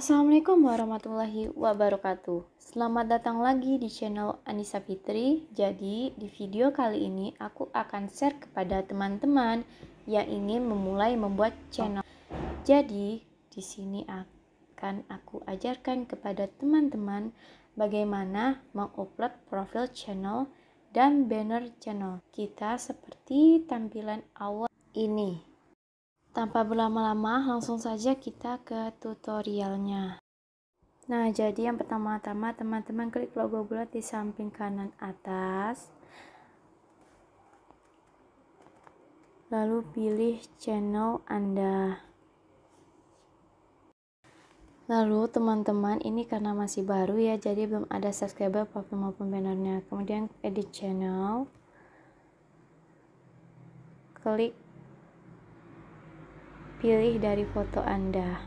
Assalamualaikum warahmatullahi wabarakatuh Selamat datang lagi di channel Anissa Fitri Jadi di video kali ini aku akan share kepada teman-teman yang ingin memulai membuat channel Jadi di sini akan aku ajarkan kepada teman-teman bagaimana mengupload profil channel dan banner channel kita seperti tampilan awal ini tanpa berlama-lama, langsung saja kita ke tutorialnya. Nah, jadi yang pertama-tama teman-teman klik logo bulat di samping kanan atas. Lalu pilih channel Anda. Lalu teman-teman, ini karena masih baru ya, jadi belum ada subscriber profil maupun bannernya. Kemudian edit channel. Klik pilih dari foto Anda.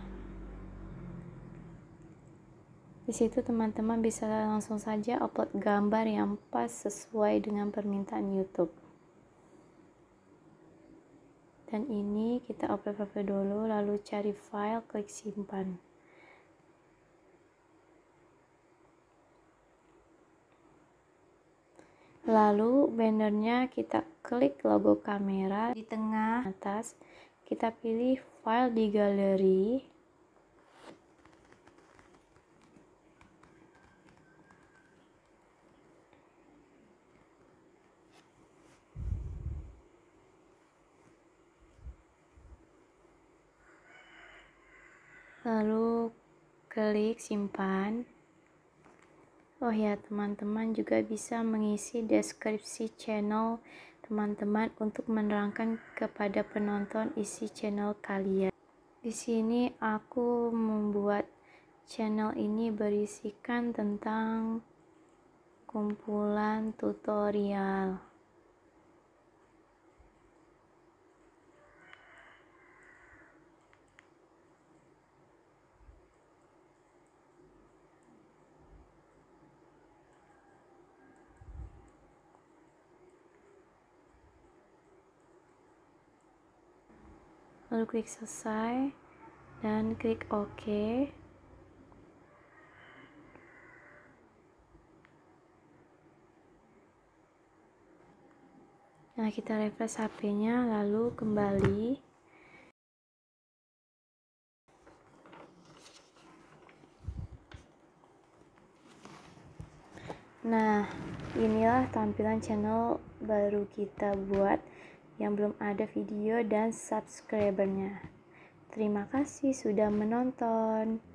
Di situ teman-teman bisa langsung saja upload gambar yang pas sesuai dengan permintaan YouTube. Dan ini kita upload foto dulu lalu cari file klik simpan. Lalu bannernya kita klik logo kamera di tengah atas kita pilih file di galeri lalu klik simpan oh ya teman-teman juga bisa mengisi deskripsi channel teman-teman untuk menerangkan kepada penonton isi channel kalian. Di sini aku membuat channel ini berisikan tentang kumpulan tutorial. lalu klik selesai dan klik OK nah kita refresh HP-nya lalu kembali Nah, inilah tampilan channel baru kita buat yang belum ada video dan subscribernya. Terima kasih sudah menonton.